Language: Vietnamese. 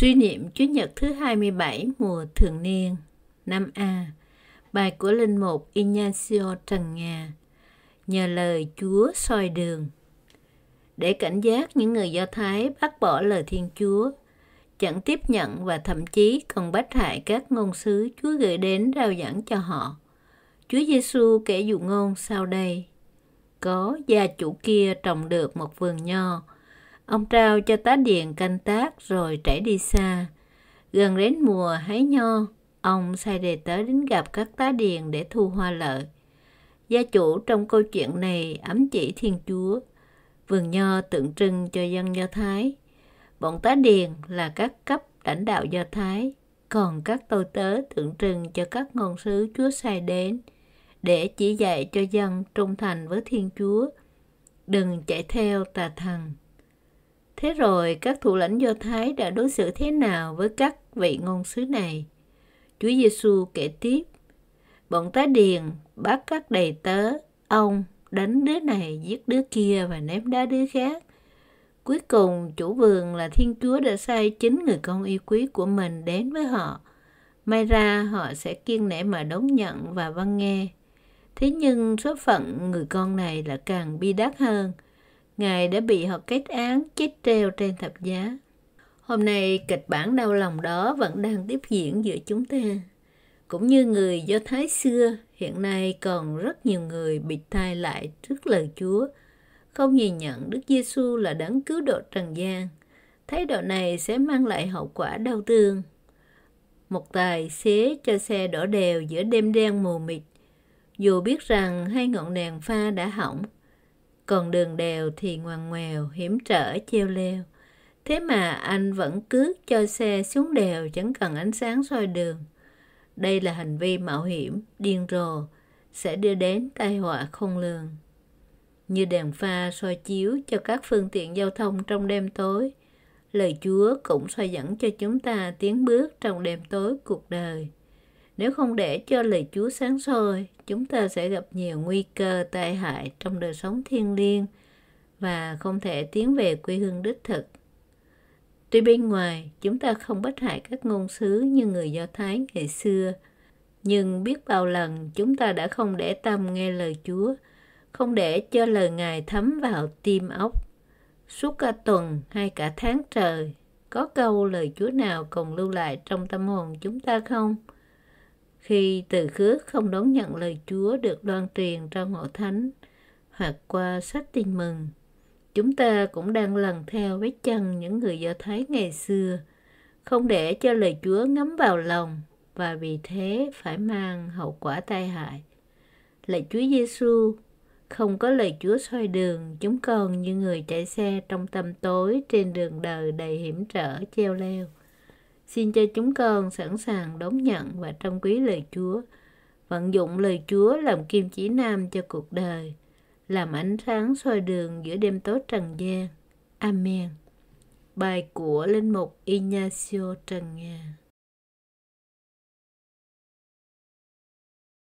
Suy niệm Chúa Nhật thứ 27 mùa thường niên năm a Bài của Linh Mục Ignacio Trần Nga Nhờ lời Chúa soi đường Để cảnh giác những người Do Thái bác bỏ lời Thiên Chúa Chẳng tiếp nhận và thậm chí còn bắt hại các ngôn sứ Chúa gửi đến rao giảng cho họ Chúa Giêsu kể dụ ngôn sau đây Có gia chủ kia trồng được một vườn nho Ông trao cho tá điện canh tác rồi trải đi xa. Gần đến mùa hái nho, ông sai đề tớ đến gặp các tá điền để thu hoa lợi. Gia chủ trong câu chuyện này ấm chỉ Thiên Chúa. Vườn nho tượng trưng cho dân Do Thái. Bọn tá điền là các cấp lãnh đạo Do Thái, còn các tôi tớ tượng trưng cho các ngôn sứ Chúa sai đến để chỉ dạy cho dân trung thành với Thiên Chúa. Đừng chạy theo tà thần Thế rồi các thủ lãnh Do Thái đã đối xử thế nào với các vị ngôn sứ này? Chúa Giêsu kể tiếp, bọn tá điền bắt các đầy tớ, ông đánh đứa này, giết đứa kia và ném đá đứa khác. Cuối cùng, chủ vườn là Thiên Chúa đã sai chính người con yêu quý của mình đến với họ. May ra họ sẽ kiên nể mà đón nhận và vâng nghe. Thế nhưng số phận người con này là càng bi đát hơn – Ngài đã bị họ kết án chết treo trên thập giá. Hôm nay kịch bản đau lòng đó vẫn đang tiếp diễn giữa chúng ta. Cũng như người Do Thái xưa, hiện nay còn rất nhiều người bị thai lại trước lời Chúa, không nhìn nhận Đức Giêsu là đấng cứu độ trần gian. Thái độ này sẽ mang lại hậu quả đau thương. Một tài xế cho xe đổ đều giữa đêm đen mù mịt, dù biết rằng hai ngọn đèn pha đã hỏng còn đường đèo thì ngoằn ngoèo hiểm trở treo leo thế mà anh vẫn cứ cho xe xuống đèo chẳng cần ánh sáng soi đường đây là hành vi mạo hiểm điên rồ sẽ đưa đến tai họa không lường như đèn pha soi chiếu cho các phương tiện giao thông trong đêm tối lời chúa cũng soi dẫn cho chúng ta tiến bước trong đêm tối cuộc đời nếu không để cho lời Chúa sáng soi, chúng ta sẽ gặp nhiều nguy cơ tai hại trong đời sống thiêng liêng và không thể tiến về quê hương đích thực. Tuy bên ngoài, chúng ta không bắt hại các ngôn sứ như người Do Thái ngày xưa, nhưng biết bao lần chúng ta đã không để tâm nghe lời Chúa, không để cho lời Ngài thấm vào tim óc. Suốt cả tuần hay cả tháng trời, có câu lời Chúa nào còn lưu lại trong tâm hồn chúng ta không? khi từ khước không đón nhận lời Chúa được loan truyền trong hội thánh hoặc qua sách tin mừng. Chúng ta cũng đang lần theo vết chân những người Do Thái ngày xưa, không để cho lời Chúa ngấm vào lòng và vì thế phải mang hậu quả tai hại. Lạy Chúa Giêsu, không có lời Chúa soi đường, chúng con như người chạy xe trong tầm tối trên đường đời đầy hiểm trở treo leo. Xin cho chúng con sẵn sàng đón nhận và trân quý lời Chúa, vận dụng lời Chúa làm kim chỉ nam cho cuộc đời, làm ánh sáng soi đường giữa đêm tối trần gian. Amen. Bài của Linh mục Ignacio Trần Nga